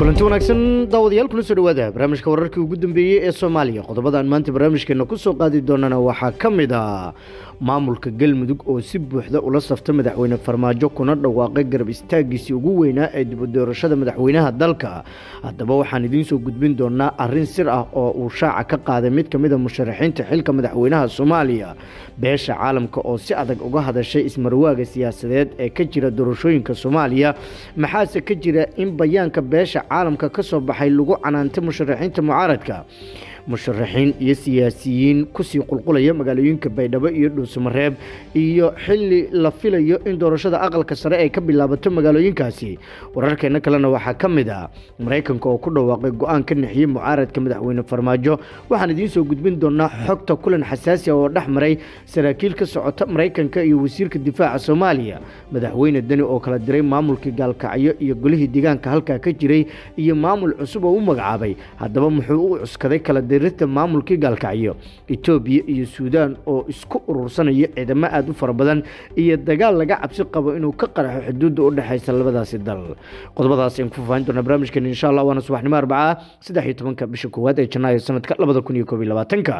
kulanti wanaagsan daawadayaal kuna soo dhawaada barnaamijka wararkii ugu dambeeyey ee soomaaliya qodobadaan maanta barnaamijkeenna ku soo qaadi doonana waxaa ka mid ah maamulka galmudug oo si buuxda ula safta madaxweyne farmaajo kuna dhawaaqay garab istaagiisii ugu weynaa ee dib u doorashada madaxweynaha dalka haddaba waxaan idiin soo gudbin doonaa arrin sir ah oo uu shaaca ka qaaday mid ka mid a ah musharaxiinta xilka madaxweynaha soomaaliya beesha caalamka oo si adag uga hadashay ismarwaaga siyaasadeed ee ka jira doorashooyinka soomaaliya maxaase ka jira in bayaanka beesha caalamka ka soo baxay lagu canaantay musharaxiinta mucaaradka musharaxiin iyo siyaasiyiin kusii qulqulaya magaalooyinka baydhabo iyo dhuusamareeb iyo xili la filayo in doorashada aqalka sare ay ka bilaabato magaalooyinkaasi wararkeena kalena waxaa ka mid ah maraykanka oo ku dhawaaqay go-aan ka nixiyey mucaaradka madaxweyne farmaajo waxaan idiin soo gudbin doonaa xogta kulan xasaasi ah oo dhex maray saraakiil ka socota maraykanka iyo wasiirka difaaca soomaaliya madaxweyne deni oo kala diray maamulkii gaalkacyo iyo golihii deegaanka halkaa ka jiray iyo maamul cusub oo u magacaabay haddaba muxuu u cuskaday kala dirita maamulkii gaalkacyo etoobiya iyo suudaan oo isku urursanaya ciidamo aad u fara badan iyo dagaal laga cabsi qabo inuu ka qaraxo xuduudda u dhexaysa labadaasi dal qodobadaasi aan ku faahin doona barnaamijkan insha allah waana subaxnimo arbacaa saddex iyo tobanka bisha koowaad ee janaayo sanadka labada kun iyo koob iyo labaatanka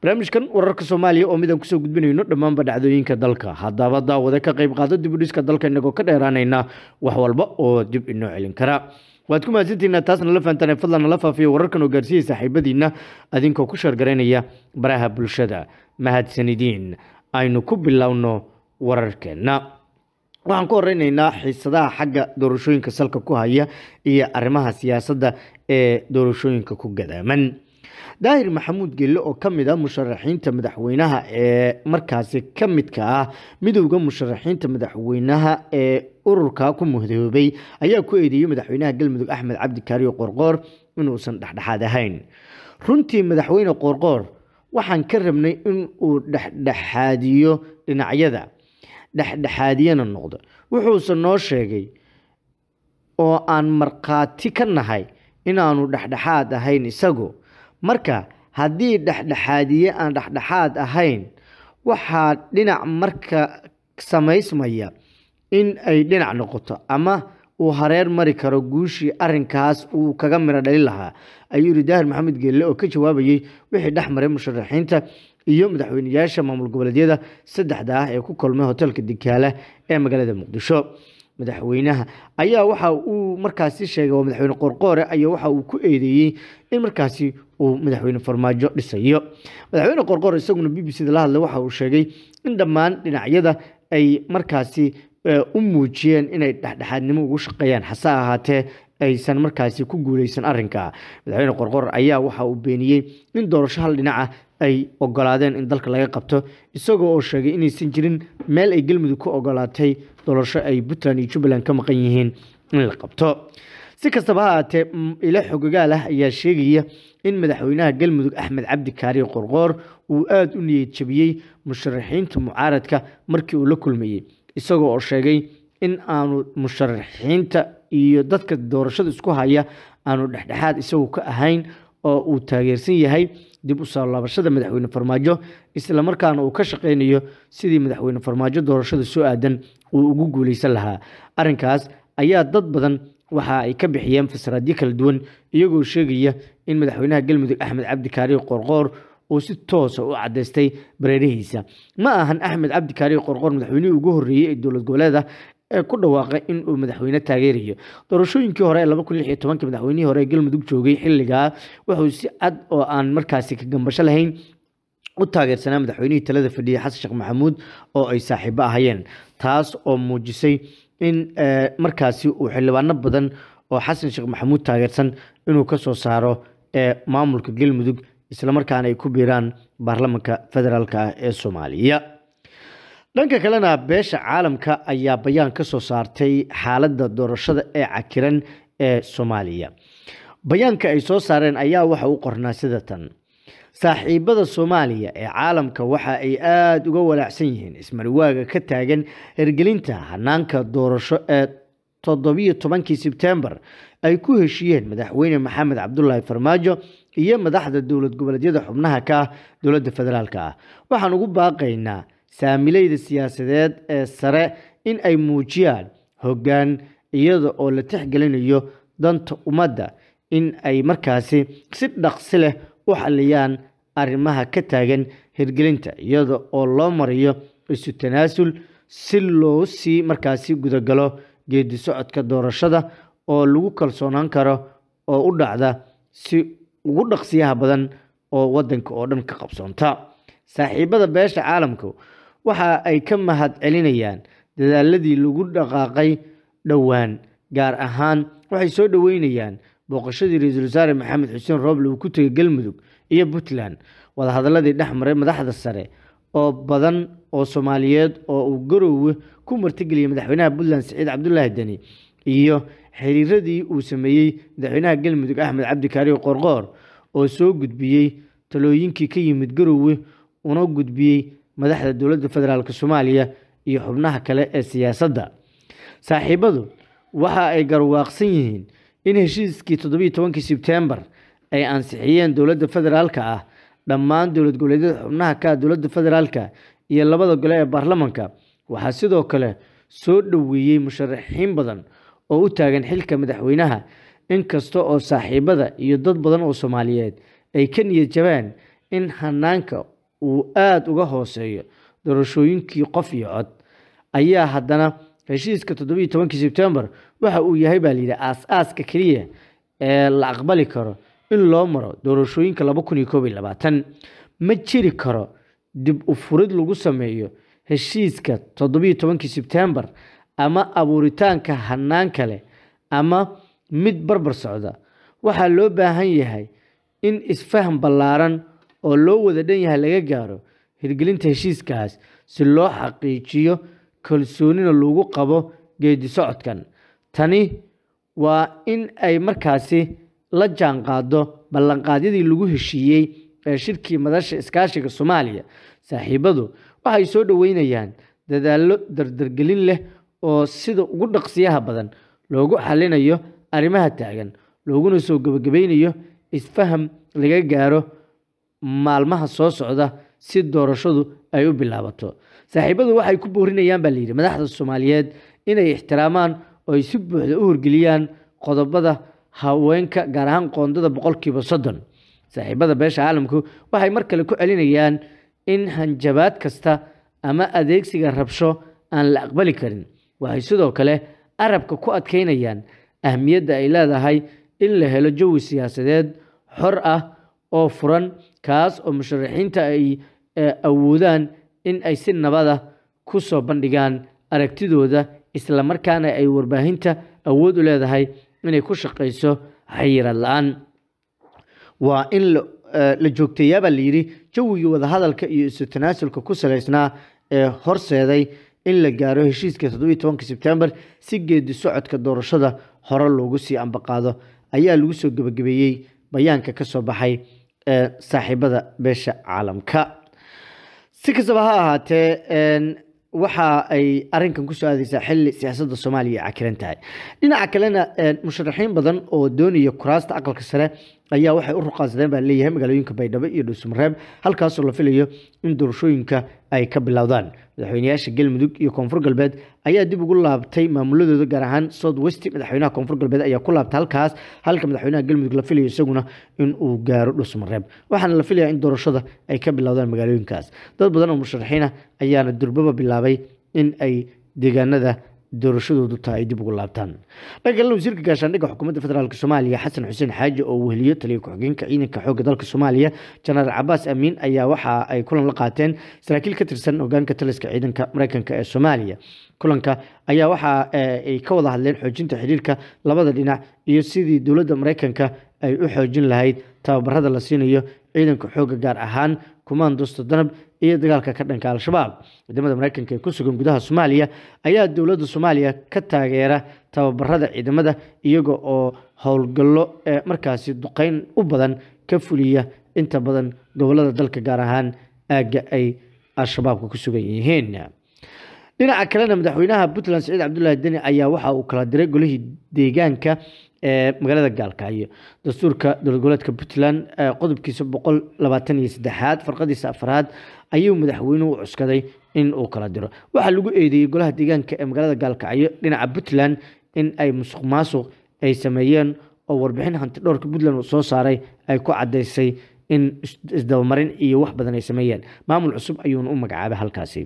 barnaamijkan wararka soomaaliya oo midaan kusoo gudbinayno dhammaanba dhacdooyinka dalka haddaba daawada ka qayb qaado dib u dhiska dalka inagoo ka dheeraanayna wax walba oo dib inoo celin kara waad ku mahadsantiina taasna la fahantaan fadlan nala faafiyo wararkan oo gaarsiiyey saaxiibadiinna adinkoo ku sheergaraynaya baraha bulshada mahadsanidiin aynu ku bilowno wararkeenna waxaan ku horeynaynaa xiisadaha xagga doorashooyinka salka ku haya iyo arrimaha siyaasadda ee doorashooyinka ku gadaaman daahir maxamuud gelle oo ka mid ah musharaxiinta madaxweynaha ee markaasi ka midka ah midowda musharaxiinta madaxweynaha ee ururka ku muhdoobay ayaa ku eedeeyey madaxweynaha galmudug axmed cabdikaariyo kaariyo qoorqoor inuusan dhexdhexaad ahayn runtii madaxweyne qoorqoor waxaan ka rabnay inuu dhexdhexaadiyo dhinacyada dhexdhexaadiyana noqdo wuxuuse noo sheegay oo aan markhaati ka nahay inaanu dhexdhexaad ahayn isagu marka haddii dhexdhexaadiye aan dhexdhexaad ahayn waxaa dhinac marka samaysmaya in ay dhinac noqoto ama uu hareer mari karo guushii arrinkaas uu kaga miro dhali lahaa ayuu yidhi daahir maxamed geelle oo ka jawaabayey wixii dhex maray musharaxiinta iyo madaxweynayaasha maamul goboleedyada saddexda ah ee ku kulmay hoteelka dikaala ee magaalada muqdisho madaxweynaha ayaa waxa uu markaasi sheegay waa madaxweyne qorqoore ayaa waxa uu ku eedeeyey in markaasi uu madaxweyne farmaajo dhisayo madaxweyne qorqoore isaguna b b c la hadlay waxa uu sheegay in dhammaan dhinacyada ay markaasi eh, u muujiyeen inay dhexdhexaadnimo ugu shaqeeyaan hase ahaatee aysan markaasi ku guuleysan arrinka madaxweyne qorqoor ayaa waxa uu beeniyey in doorasho hal dhinaca ah ay ogolaadeen in dalka laga qabto isagoo oo sheegay inaysan jirin meel ay galmudug ku ogolaatay dolasho ay puntland iyo jubbaland ka maqan yihiin in la qabto si kastaba ha ahaatee ilo xogogaal ah ayaa sheegaya in madaxweynaha galmudug axmed cabdi kaari qorqoor uu aada u niyad musharaxiinta mucaaradka markii uu la kulmayey isagoo oo sheegay in aanu musharaxiinta iyo dadka doorashada isku haya aanu dhexdhexaad isagu ka ahayn oo uu taageersan yahay dib u soo laabashada madaxweyne farmaajo isla markaana uu ka shaqaynayo sidii madaxweyne farmaajo doorashada soo aadan uu ugu guuleysan lahaa arrinkaas ayaa dad badan waxa ay ka bixiyeen fasraadyo kala duwan iyagoo sheegaya in madaxweynaha galmudug axmed cabdi kaari qorqoor uu si toosa ah u cadaystay bareerihiisa ma ahan axmed cabdi kaari qorqoor madaxweynihii ugu horreeyey ee dowlad goboleed ah ee ku dhawaaqay in uu madaxweyne taageerayo doorashooyinkii hore ee laba madaxweynihii hore ee galmudug joogay xilligaa wuxuu si cad oo aan markaasi ka gambasho lahayn u taageersanaa madaxweynihii talada fadhiyay xasan sheekh maxamuud oo ay saaxiibo ahayeen taas oo muujisay in markaasi uu xildhibaano badan oo xasan sheekh maxamuud taageersan inuu ka soo saaro maamulka galmudug islamarkaana ay ku biiraan baarlamanka federaalk ah ee soomaaliya dhanka kalena beesha caalamka ayaa bayaan ka soo saartay xaaladda doorashada ee cakiran ee soomaaliya bayaanka ay soo saareen ayaa waxa u qornaa sida tan saaxiibada soomaaliya ee caalamka waxa ay aada uga walaacsan yihiin ismarwaaga ka taagan hirgelinta hanaanka doorasho ee toddobiyo tobankii sebtembar ay ku heshiiyeen madaxweyne maxamed cabdulaahi farmaajo iyo madaxda dowlad goboleedyada xubnaha ka ah dowladda federaalka ah waxaan ugu baaqaynaa saamilayda siyaasadeed ee sare in ay muujiyaan hoggaan iyada oo la tixgelinayo danta ummadda in ay markaasi si dhaqsi leh u xaliyaan arrimaha ka taagan hirgelinta iyada oo loo marayo isu tanaasul si loo sii markaasi gudagalo geeddi socodka doorashada oo lagu kalsoonaan karo oo u dhacda si ugu dhaqsiyaha badan oo waddanka oo dhan ka qabsoonta saaxiibada beesha caalamku waxa ay ka mahad celinayaan dadaaladii lagu dhaqaaqay dhowaan gaar ahaan waxay soo dhoweynayaan booqashadii ra-iisul wasaare maxamed xuseen rooble uu ku tegay galmudug iyo puntland wadahadaladii dhex maray madaxda sare oo badan oo soomaaliyeed oo uu garowe ku martigeliyay madaxweynaha puntland saciid cabdulaahi deni iyo xiriiradii uu sameeyey madaxweynaha galmudug axmed cabdi kaariyo qorqoor oo soo gudbiyey talooyinkii ka yimid garowe una gudbiyey madaxda dowladda federaalk soomaaliya iyo xubnaha kale ee siyaasadda saaxiibadu waxa ay garwaaqsan yihiin in heshiiskii toddobiiyo tobankii sebtembar ay ansixiyeen dowladda federaalka ah dhammaan dowlad goboleedyada xubnaha ka dowladda federaalka iyo labada gole ee baarlamanka waxaa sidoo kale soo dhoweeyey musharaxiin badan oo u taagan xilka madaxweynaha inkasta oo saaxiibada iyo dad badan oo soomaaliyeed ay ka niyad jabaan in hanaanka uu aada uga hooseeyo doorashooyinkii qof iyo cod ayaa haddana heshiiska toddobiiyo tobankii sebtembar waxa uu yahay baa layidhi aas-aaska keliya ee la aqbali karo in loo maro doorashooyinka laba kun iyo koob iyo labaatan ma jiri karo dib u furid lagu sameeyo heshiiska toddobiiyo tobankii sebtembar ama abuuritaanka hanaan kale ama mid barbar socda waxaa loo baahan yahay in isfaham ballaaran oo loo wada dhan yahay laga gaaro hirgelinta heshiiskaas si loo xaqiijiyo kalsoonina lagu qabo geedi socodkan tani waa in ay markaasi la jaanqaado ballanqaadyadii lagu heshiiyey ee shirkii madasha iskaashiga soomaaliya saaxiibadu waxay soo dhoweynayaan dadaallo dardargelin leh oo sida ugu dhaqsiyaha badan loogu xalinayo arrimaha taagan looguna soo gebagebaynayo isfaham laga gaaro maalmaha soo socda si doorashadu ay u bilaabato saaxiibadu waxay ku boorinayaan baa layidhi madaxda soomaaliyeed inay ixtiraamaan oo si buuxda u horgeliyaan qodobada haweenka gaar ahaan qoondada boqolkiiba soddon saaxiibada beesha caalamku waxay mar kale ku celinayaan in hanjabaad kasta ama adeegsiga rabsho aan la aqbali karin waxay sidoo kale arabka ku adkaynayaan ahmiyadda ay leedahay in la helo jawi siyaasadeed xor ah oo furan kaas oo musharaxiinta ay e, awoodaan in ay si nabada ku soo bandhigaan aragtidooda isla markaana ay warbaahinta awood u leedahay inay ku shaqayso xayirad la-aan waa in la e, joogteeyaabaa layidhi jawigii wadahadalka iyo isu tanaasulka ku salaysnaa ee horseeday in la gaaro heshiiska toddobiyi tobanka sebtembar si geedi socodka doorashada hore loogu sii ambaqaado ayaa lagu soo gebagabeeyey bayaanka ka soo baxay ee saaxiibada beesha caalamka si kastaba ha ahaatee waxa ay arinkan soo aadeysaa xili siyaasadda soomaaliya cakiran tahay dhinaca kalena musharaxiin badan oo doonaya kuraasta aqalka sare ayaa waxay u ruqaansadeen baa leeyahay magaalooyinka baydhabo iyo dhuusmareeb halkaasoo la filayo in doorashooyinka ay ka bilowdaan madaxweyneyaasha galmudug iyo koonfur galbeed ayaa dib ugu laabtay maamuladooda gaar ahaan south west madaxweynaha koonfur galbeed ayaa ku laabtay halkaas halka madaxweynaha galmudug la filayo isaguna in gaaro dhusmareeb waxaana la filayaa in doorashada ay ka bilowdaan magaalooyinkaas dad badan oo musharaxiina ayaana durbaba bilaabay in ay deegaanada doorashadoodu taa dib ugu laabtaan dhanka kalena wasiirka gaashaandhigga xukuumadda federaalk soomaaliya xasan xuseen xaaji oo weheliyo taliya ku-xigeenka ciidanka xoogga dalka soomaaliya jenaraal cabaas amiin ayaa waxa ay kulan la qaateen saraakiil ka tirsan hogaanka taliska ciidanka mareykanka ee soomaaliya kulanka ayaa waxa eh, ay ka wada hadleen xoojinta xiriirka labada dhinac iyo sidii dowladda mareykanka ay u xoojin lahayd tababarada la siinayo ciidanka xoogga gaar ahaan kumaandosta danab iyo dagaalka ka dhanka al-shabaab ciidamada mareykanka ee ku sugan gudaha soomaaliya ayaa dowladda soomaaliya ka taageera tababarada ciidamada iyaga oo howlgallo ee eh, markaasi duqeyn u badan ka fuliya inta badan gobolada dalka gaar ahaan aagga ay al-shabaabka ku sugan yihiin dhinaca kalena madaxweynaha puntland saciid cabdulaahi deni ayaa waxa uu kala diray golihii deegaanka ee magaalada gaalkacyo dastuurka dowlad goboleedka puntland ee qodobkiisa boqol labaatan iyo saddexaad farqadiisa afaraad ayuu madaxweynuhu u cuskaday in uu kala diro waxaa lagu eedeeyey golaha deegaanka ee magaalada gaalkacyo dhinaca puntland in ay musuq maasuq ay sameeyeen oo warbixin hanti dhowrka puntland uu soo saaray ay ku cadaysay in isdabamarin iyo wax badan ay sameeyaan maamul cusub ayuuna u magacaabay halkaasi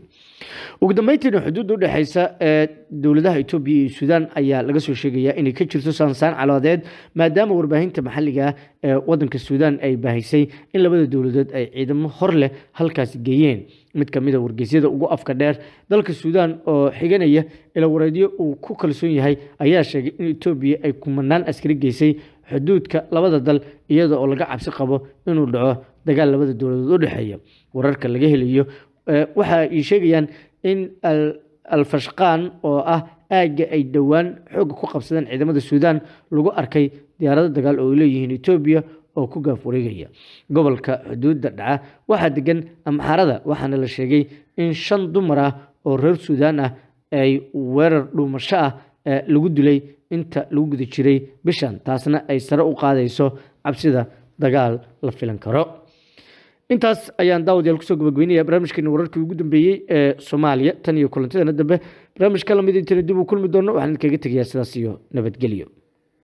ugu dambeyntiina xuduudda udhexeysa ee dowladaha etoobiya iyo suudaan ayaa laga soo sheegayaa inay ka jirto saansaan calaadeed maadaama warbaahinta maxalliga ee wadanka suudaan ay baahisay in labada dowladood ay ciidamo hor leh halkaasi geeyeen mid kamida ah wargeysyada ugu afka dheer dalka suudaan oo xiganaya ilawareedyo uu ku kalsoon yahay ayaa sheegay in etoobiya ay kumanaan askari geysay xuduudka labada dal iyada oo laga cabsi qabo inuu dhaco dagaal labada dowladood u dhexeeya wararka laga helayo waxa ay sheegayaan in alfashkaan oo ah aagga ay dhowaan xooga ku qabsadeen ciidamada suudaan lagu arkay diyaarado dagaal oo ay leeyihiin etoobiya oo ku gaaf wareegaya gobolka xuduudda dhaca waxaa degan amxarada waxaana la sheegay in shan dumar ah oo reer suudaan ah ay weerar dhuumasho ah ee lagu dilay inta lagu guda jiray bishan taasna ay sare u qaadayso cabsida dagaal la filan karo intaas ayaan daawad daawadayaal kusoo gabagabeynaya barnaamijkeeni wararkii ugu dambeeyey ee soomaaliya tan iyo kulantidana dambe barnaamij ka lamid ah intana dib uu kulmi doono waxaan idinkaga tegayaa sidaas iyo nabadgelyo